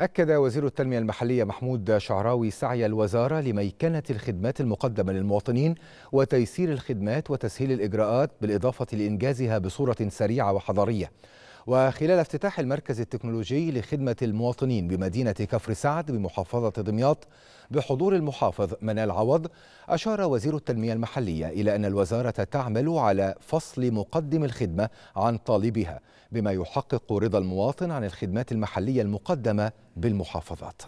أكد وزير التنمية المحلية محمود شعراوي سعي الوزارة لميكنة الخدمات المقدمة للمواطنين وتيسير الخدمات وتسهيل الإجراءات بالإضافة لإنجازها بصورة سريعة وحضارية وخلال افتتاح المركز التكنولوجي لخدمة المواطنين بمدينة كفر سعد بمحافظة دمياط بحضور المحافظ منال عوض أشار وزير التنمية المحلية إلى أن الوزارة تعمل على فصل مقدم الخدمة عن طالبها بما يحقق رضا المواطن عن الخدمات المحلية المقدمة بالمحافظات